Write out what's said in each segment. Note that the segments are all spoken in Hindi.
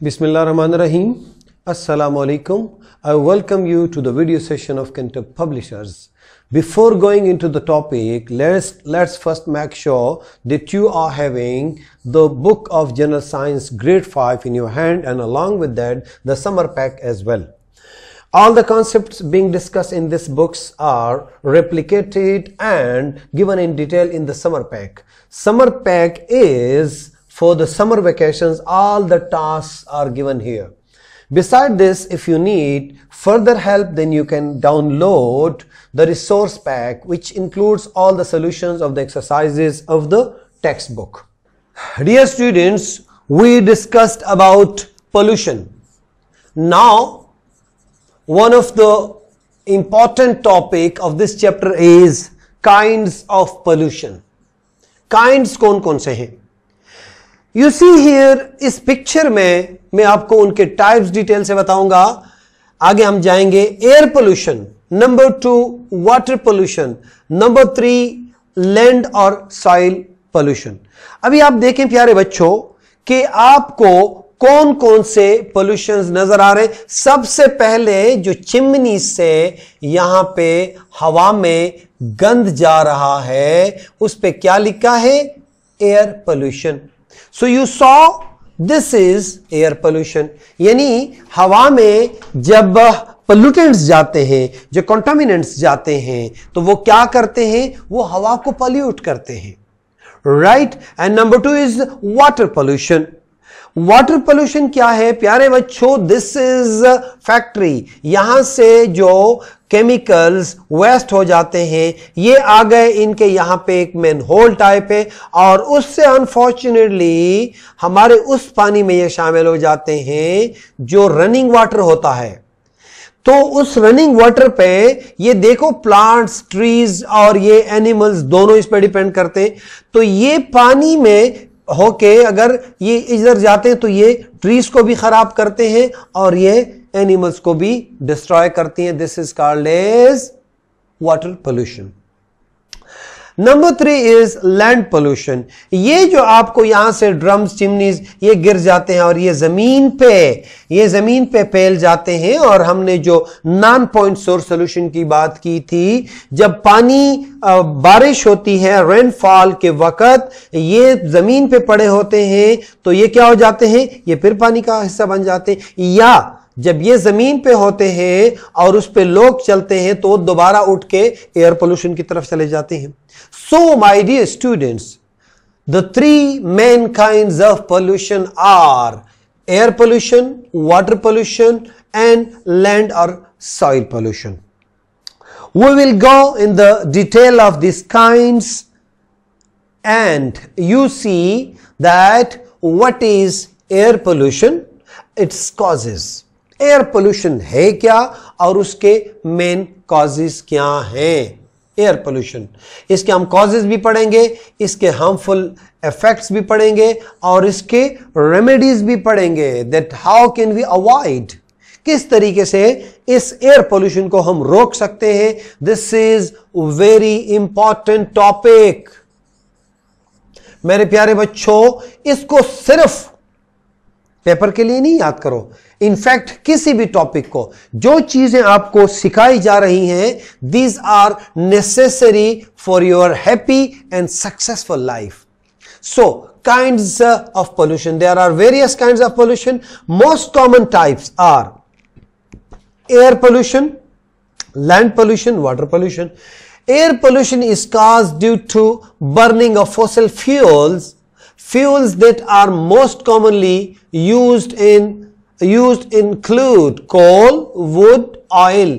Bismillah Rahman Rahim. Assalamu alaikum. I welcome you to the video session of Kentab Publishers. Before going into the topic, let's, let's first make sure that you are having the book of General Science Grade 5 in your hand and along with that the summer pack as well. All the concepts being discussed in these books are replicated and given in detail in the summer pack. Summer pack is for the summer vacations, all the tasks are given here. Beside this, if you need further help, then you can download the resource pack, which includes all the solutions of the exercises of the textbook. Dear students, we discussed about pollution. Now, one of the important topic of this chapter is kinds of pollution. Kinds कौन कौन से हैं? यू सी हियर इस पिक्चर में मैं आपको उनके टाइप्स डिटेल से बताऊंगा आगे हम जाएंगे air pollution number two water pollution number three land और सॉइल पोल्यूशन अभी आप देखें प्यारे बच्चों कि आपको कौन कौन से पोल्यूशन नजर आ रहे हैं सबसे पहले जो चिमनी से यहां पे हवा में गंद जा रहा है उस पर क्या लिखा है air pollution so you saw this is air pollution यानी हवा में जब पोल्यूटेंट्स जाते हैं जो कॉन्टामिनेंट्स जाते हैं तो वो क्या करते हैं वो हवा को पॉल्यूट करते हैं right and number two is water pollution water pollution क्या है प्यारे बच्चों दिस इज फैक्ट्री यहां से जो केमिकल्स वेस्ट हो जाते हैं ये आ गए इनके यहाँ पे एक मेन होल टाइप है और उससे अनफॉर्चुनेटली हमारे उस पानी में ये शामिल हो जाते हैं जो रनिंग वाटर होता है तो उस रनिंग वाटर पे ये देखो प्लांट्स ट्रीज और ये एनिमल्स दोनों इस पर डिपेंड करते हैं तो ये पानी में होके अगर ये इधर जाते हैं तो ये ट्रीज को भी खराब करते हैं और ये एनिमल्स को भी डिस्ट्रॉय करती हैं this is called as water pollution number three is land pollution ये जो आपको यहां से ड्रम्स चिमनीज ये गिर जाते हैं और ये जमीन पे ये जमीन पे फैल जाते हैं और हमने जो नॉन पॉइंट सोर्स सोल्यूशन की बात की थी जब पानी बारिश होती है रेनफॉल के वक्त ये जमीन पे पड़े होते हैं तो ये क्या हो जाते हैं ये फिर पानी का हिस्सा बन जाते हैं या जब ये जमीन पे होते हैं और उस पर लोग चलते हैं तो दोबारा उठ के एयर पोल्यूशन की तरफ चले जाते हैं so my dear students the three main kind of pollution are air pollution water pollution and land और soil pollution we will go in the detail of this kind and you see that what is air pollution its causes air pollution है क्या और उसके मेन कॉजेज क्या हैं एयर पोल्यूशन इसके हम कॉजेज भी पढ़ेंगे इसके हार्मफुल इफेक्ट्स भी पढ़ेंगे और इसके रेमेडीज भी पढ़ेंगे that how can we avoid किस तरीके से इस एयर पोल्यूशन को हम रोक सकते हैं this is very important topic मेरे प्यारे बच्चों इसको सिर्फ पेपर के लिए नहीं याद करो इनफैक्ट किसी भी टॉपिक को जो चीजें आपको सिखाई जा रही हैं these are necessary for your happy and successful life so kind of pollution there are various kind of pollution most common types are air pollution land pollution water pollution air pollution is cause due to burning of fossil fuels Fuels that are most commonly used in used include coal, wood, oil.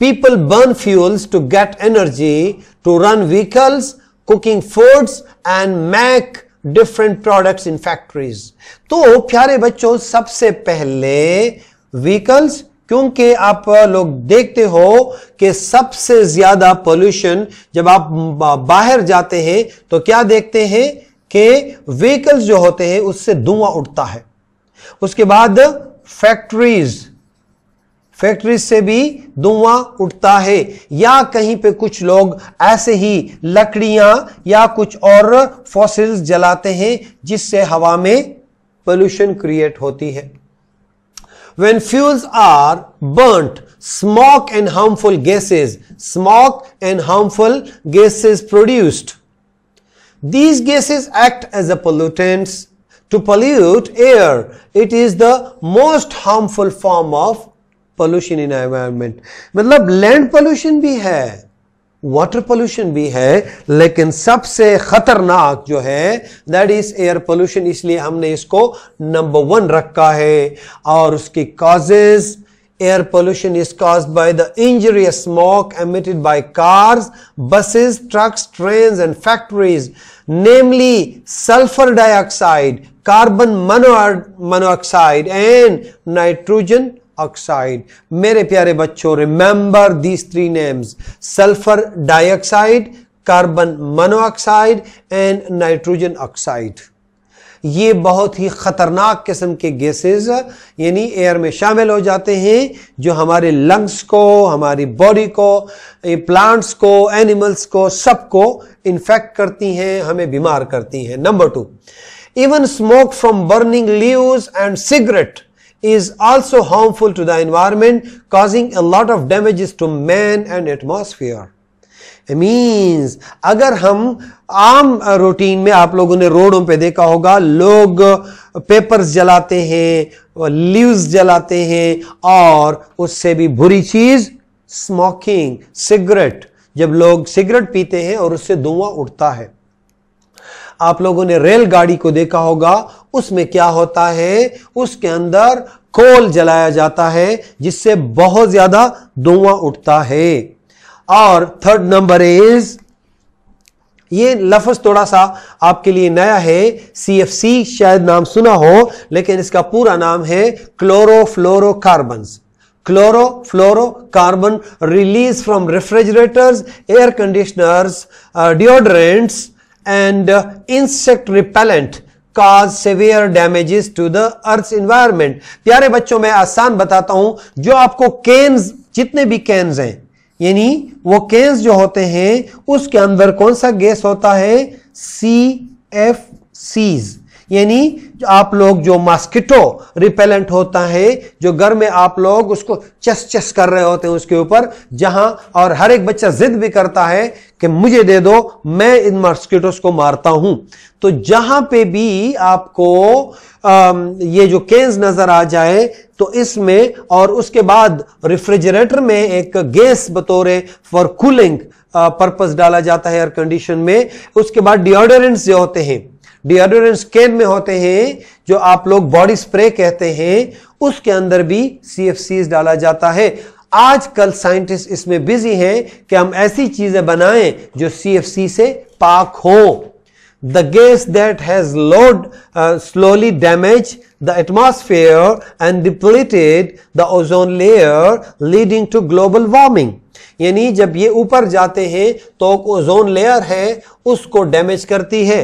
People burn fuels to get energy to run vehicles, cooking foods and make different products in factories. to pyare bachcho sabse pehle vehicles क्योंकि आप लोग देखते हो कि सबसे ज्यादा पोल्यूशन जब आप बाहर जाते हैं तो क्या देखते हैं के व्हीकल्स जो होते हैं उससे धुआं उठता है उसके बाद फैक्ट्रीज फैक्ट्री से भी धुआं उठता है या कहीं पे कुछ लोग ऐसे ही लकड़ियां या कुछ और फॉसिल्स जलाते हैं जिससे हवा में पोल्यूशन क्रिएट होती है when fuels are burnt smoke and harmful gases smoke and harmful gases produced These gases act as a pollutants to pollute air. It is the most harmful form of pollution in environment. matlab land pollution bhi hai water pollution bhi hai lekin sabse khatarnak jo hai that is air pollution isliye humne isko number 1 rakha hai aur uski causes air pollution is caused by the injurious smoke emitted by cars, buses, trucks, trains and factories, namely sulfur dioxide, carbon monoxide and nitrogen oxide. मेरे प्यारे बच्चों remember these three names: sulfur dioxide, carbon monoxide, and nitrogen oxide. ये बहुत ही ख़तरनाक किस्म के गैसेस यानी एयर में शामिल हो जाते हैं जो हमारे लंग्स को हमारी बॉडी को प्लांट्स को एनिमल्स को सबको इन्फेक्ट करती हैं हमें बीमार करती हैं number two even smoke from burning leaves and cigarette is also harmful to the environment causing a lot of damage to man and atmosphere means अगर हम आम रूटीन में आप लोगों ने रोडों पे देखा होगा लोग पेपर्स जलाते हैं लीव्स जलाते हैं और उससे भी बुरी चीज स्मोकिंग सिगरेट जब लोग सिगरेट पीते हैं और उससे धुआं उठता है आप लोगों ने रेलगाड़ी को देखा होगा उसमें क्या होता है उसके अंदर कोल जलाया जाता है जिससे बहुत ज्यादा धुआं उठता है और थर्ड नंबर इज ये लफज थोड़ा सा आपके लिए नया है सी एफ सी शायद नाम सुना हो लेकिन इसका पूरा नाम है chloro chloro fluoro carbon release from refrigerators air conditioners deodorants and insect repellent cause severe damages to the earth environment प्यारे बच्चों मैं आसान बताता हूं जो आपको केन्स जितने भी केन्स हैं यानी वो केस जो होते हैं उसके अंदर कौन सा गैस होता है सी एफ सीज़ यानी आप लोग जो मॉस्किटो रिपेलेंट होता है जो घर में आप लोग उसको चस चस कर रहे होते हैं उसके ऊपर जहां और हर एक बच्चा जिद भी करता है कि मुझे दे दो मैं इन मॉस्किटोस को मारता हूं तो जहां पे भी आपको आ, ये जो केन्स नजर आ जाए तो इसमें और उसके बाद रेफ्रिजरेटर में एक गैस बतौर फॉर कूलिंग पर्पस डाला जाता है एयर कंडीशन में उसके बाद डिओडरेंट्स जो होते हैं डिओडोरेंट स्कैन में होते हैं जो आप लोग बॉडी स्प्रे कहते हैं उसके अंदर भी सी डाला जाता है आजकल साइंटिस्ट इसमें बिजी हैं कि हम ऐसी चीजें बनाएं जो सी से पाक हो the gas that has load slowly damage the atmosphere and depleted the ozone layer leading to global warming यानी जब ये ऊपर जाते हैं तो ओजोन लेयर है उसको डैमेज करती है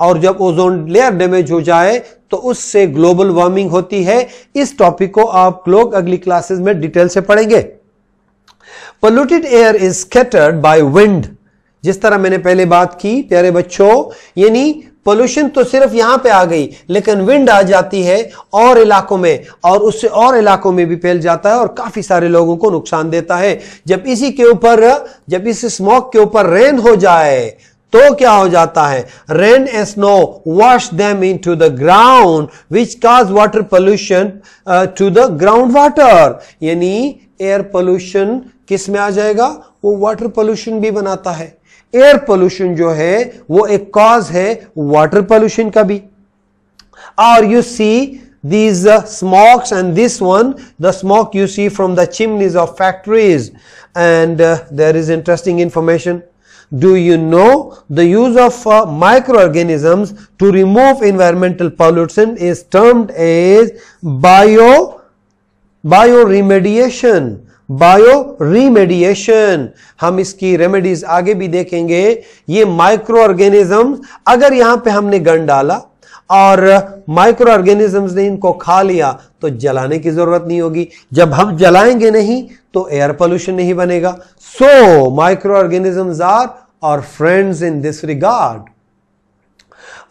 और जब ओजोन लेयर डैमेज हो जाए तो उससे ग्लोबल वार्मिंग होती है इस टॉपिक को आप लोग अगली क्लासेस में डिटेल से पढ़ेंगे polluted air is scattered by wind जिस तरह मैंने पहले बात की प्यारे बच्चों यानी पोल्यूशन तो सिर्फ यहां पे आ गई लेकिन विंड आ जाती है और इलाकों में और उससे और इलाकों में भी फैल जाता है और काफी सारे लोगों को नुकसान देता है जब इसी के ऊपर जब इस स्मॉक के ऊपर रेन हो जाए तो क्या हो जाता है rain a snow wash them into the ground which cause water pollution to the ground water यानी एयर पोल्यूशन किस में आ जाएगा वो वाटर पोल्यूशन भी बनाता है एयर पोल्यूशन जो है वो एक कॉज है वाटर पोल्यूशन का भी और you see these smogs and this one the smog you see from the chimneys of factories and there is interesting information Do you know the use of uh, microorganisms to remove environmental pollution is termed as bio bioremediation. Bioremediation हम इसकी रेमेडीज आगे भी देखेंगे ये माइक्रो ऑर्गेनिज्म अगर यहां पे हमने गन डाला और माइक्रो ऑर्गेनिजम्स ने इनको खा लिया तो जलाने की जरूरत नहीं होगी जब हम जलाएंगे नहीं तो एयर पोल्यूशन नहीं बनेगा सो माइक्रो ऑर्गेनिजम्स आर और फ्रेंड्स इन दिस रिगार्ड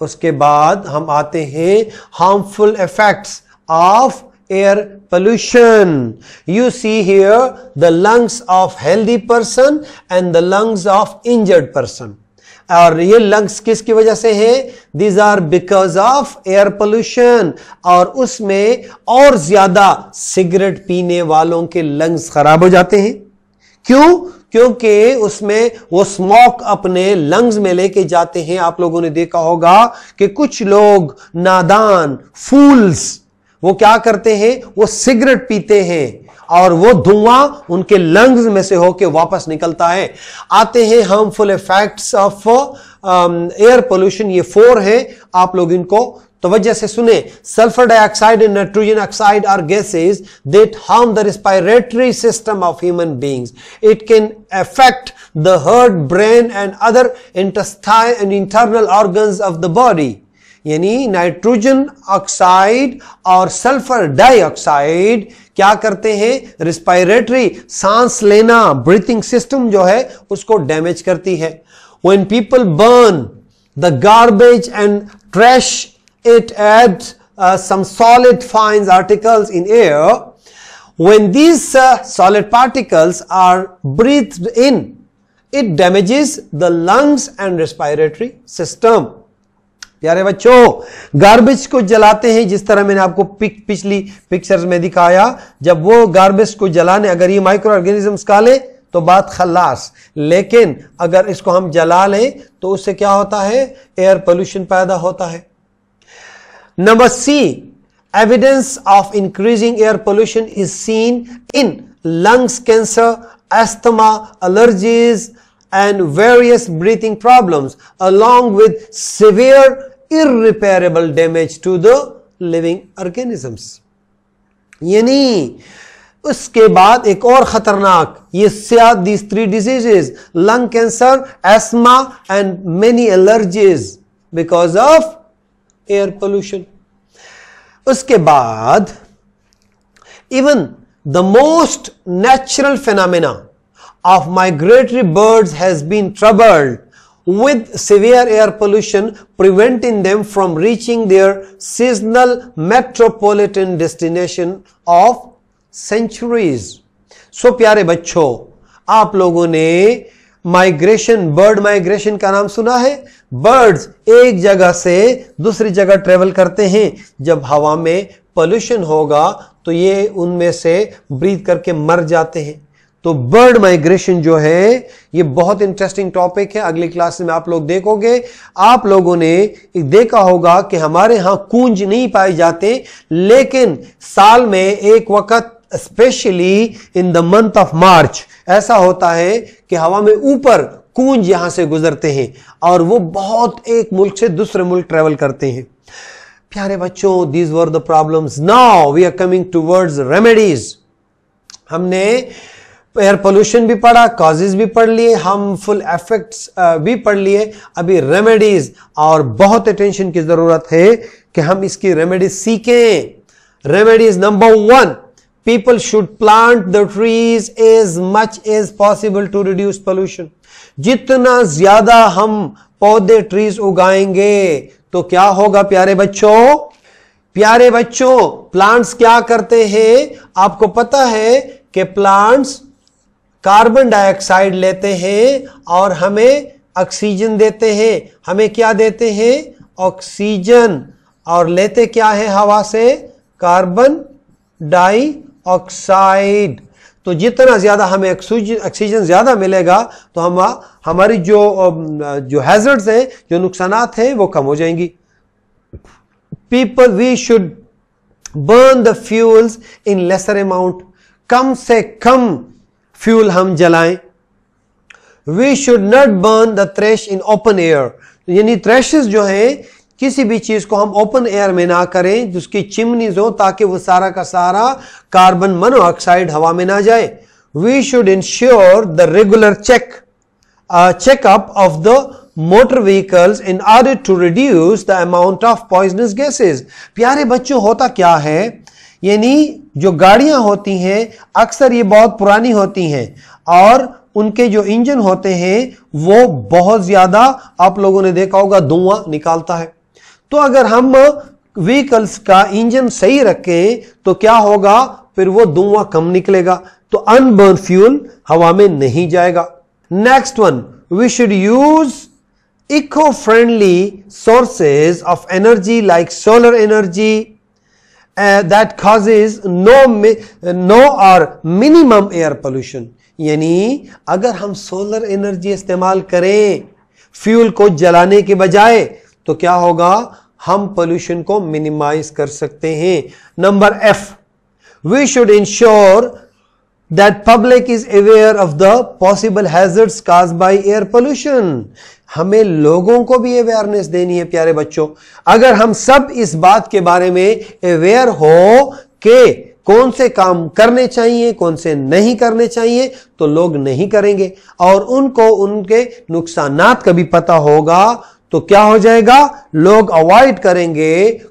उसके बाद हम आते हैं harmful effects of air pollution you see here the lungs of healthy person and the lungs of injured person और ये लंग्स किसकी वजह से है these are because of air pollution और उसमें और ज्यादा सिगरेट पीने वालों के लंग्स खराब हो जाते हैं क्यों क्योंकि उसमें वो स्मोक अपने लंग्स में लेके जाते हैं आप लोगों ने देखा होगा कि कुछ लोग नादान फूल्स वो क्या करते हैं वो सिगरेट पीते हैं और वो धुआं उनके लंग्स में से होके वापस निकलता है आते हैं harmful effects of air pollution ये फोर है आप लोग इनको वजह से सुने sulphur dioxide and nitrogen oxide are gases that harm the respiratory system of human beings it can affect the heart brain and other intestine and internal organs of the body यानी नाइट्रोजन ऑक्साइड और सल्फर डाइऑक्साइड क्या करते हैं रिस्पायरेटरी सांस लेना ब्रीथिंग सिस्टम जो है उसको डैमेज करती है when people burn the garbage and trash it add some solid fine articles in air when these solid particles are breath in it damages the lungs and respiratory system प्यारे बच्चों गार्बेज को जलाते हैं जिस तरह मैंने आपको पिक पिछली पिक्चर्स में दिखाया जब वो गार्बेज को जलाने अगर ये माइक्रो ऑर्गेनिजम्स का लें तो बात खलास लेकिन अगर इसको हम जला लें तो उससे क्या होता है एयर पोल्यूशन पैदा होता है number C evidence of increasing air pollution is seen in lungs cancer asthma allergies and various breathing problems along with severe irreparable damage to the living organisms. यानी उसके बाद एक और खतरनाक ये सिया this three diseases lung cancer asthma and many allergies because of air pollution उसके बाद even the most natural phenomena of migratory birds has been troubled with severe air pollution preventing them from reaching their seasonal metropolitan destination of centuries. so, pyare bachcho aap logo ne migration bird migration का नाम सुना है बर्ड्स एक जगह से दूसरी जगह ट्रेवल करते हैं जब हवा में पोल्यूशन होगा तो ये उनमें से ब्रीथ करके मर जाते हैं तो बर्ड माइग्रेशन जो है ये बहुत इंटरेस्टिंग टॉपिक है अगली क्लास में आप लोग देखोगे आप लोगों ने देखा होगा कि हमारे यहां कूंज नहीं पाए जाते लेकिन साल में एक वक्त specially in the month of March ऐसा होता है कि हवा में ऊपर कूंज यहां से गुजरते हैं और वो बहुत एक मुल्क से दूसरे मुल्क ट्रेवल करते हैं प्यारे बच्चों these were the problems now we are coming towards remedies हमने एयर पोल्यूशन भी पढ़ा कॉजेज भी पढ़ लिए हार्मफुल इफेक्ट्स भी पढ़ लिए अभी रेमेडीज और बहुत अटेंशन की जरूरत है कि हम इसकी रेमेडीज सीखें remedies number one people should plant the trees as much as possible to reduce pollution जितना ज्यादा हम पौधे ट्रीज उगाएंगे तो क्या होगा प्यारे बच्चों प्यारे बच्चों प्लांट्स क्या करते हैं आपको पता है कि प्लांट्स कार्बन डाइऑक्साइड लेते हैं और हमें ऑक्सीजन देते हैं हमें क्या देते हैं ऑक्सीजन और लेते क्या है हवा से कार्बन डाइऑक्साइड तो जितना ज़्यादा हमें ऑक्सीजन ज़्यादा मिलेगा तो हम हमारी जो जो हैजर्ड्स हैं जो नुकसान हैं वो कम हो जाएंगी people we should burn the fuels in lesser amount कम से कम फ्यूल हम जलाएं we should not burn the trash in open air यानी थ्रेशेस जो है किसी भी चीज को हम ओपन एयर में ना करें जिसकी चिमनीज हो ताकि वो सारा का सारा कार्बन मोनोऑक्साइड हवा में ना जाए we should ensure the regular check checkup of the motor vehicles in order to reduce the amount of poisonous gases प्यारे बच्चों होता क्या है यानी जो गाड़ियां होती हैं अक्सर ये बहुत पुरानी होती हैं और उनके जो इंजन होते हैं वो बहुत ज्यादा आप लोगों ने देखा होगा धुआं निकालता है तो अगर हम व्हीकल्स का इंजन सही रखें तो क्या होगा फिर वो धुआं कम निकलेगा तो अनबर्न फ्यूल हवा में नहीं जाएगा next one we should use eco friendly sources of energy like solar energy that causes no no और मिनिमम एयर पोल्यूशन यानी अगर हम सोलर एनर्जी इस्तेमाल करें फ्यूल को जलाने के बजाय तो क्या होगा हम पोल्यूशन को मिनिमाइज कर सकते हैं number F we should ensure that public is aware of the possible hazards cause by air pollution हमें लोगों को भी अवेयरनेस देनी है प्यारे बच्चों अगर हम सब इस बात के बारे में अवेयर हो के कौन से काम करने चाहिए कौन से नहीं करने चाहिए तो लोग नहीं करेंगे और उनको उनके नुकसान का भी पता होगा तो क्या हो जाएगा लोग अवॉइड करेंगे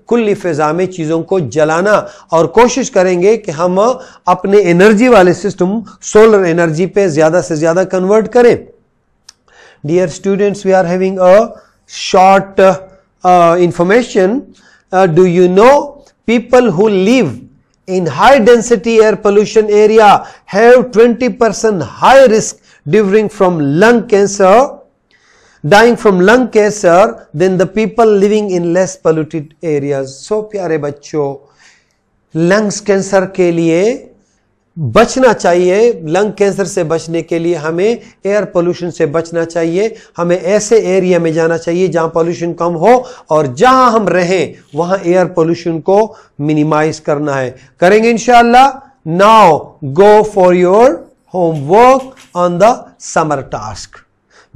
कुल्ली फिजा में चीज़ों को जलाना और कोशिश करेंगे कि हम अपने एनर्जी वाले सिस्टम सोलर एनर्जी पे ज़्यादा से ज़्यादा कन्वर्ट करें dear students we are having a short uh, uh, information uh, do you know people who live in high density air pollution area have 20% high risk differing from lung cancer dying from lung cancer than the people living in less polluted areas so pyare bachcho lungs cancer ke liye बचना चाहिए लंग कैंसर से बचने के लिए हमें एयर पोल्यूशन से बचना चाहिए हमें ऐसे एरिया में जाना चाहिए जहां पोल्यूशन कम हो और जहां हम रहें वहां एयर पोल्यूशन को मिनिमाइज करना है करेंगे इंशाला now go for your homework on the summer task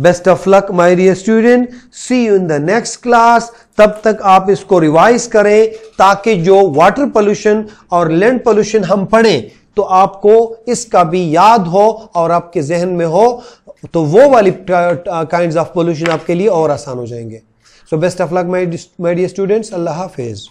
best of luck my dear student see you in the next class तब तक आप इसको रिवाइज करें ताकि जो वाटर पोल्यूशन और लैंड पोल्यूशन हम पढ़ें तो आपको इसका भी याद हो और आपके जहन में हो तो वो वाली काइंड ऑफ पोल्यूशन आपके लिए और आसान हो जाएंगे so best of luck my dear students अल्लाह हाफिज़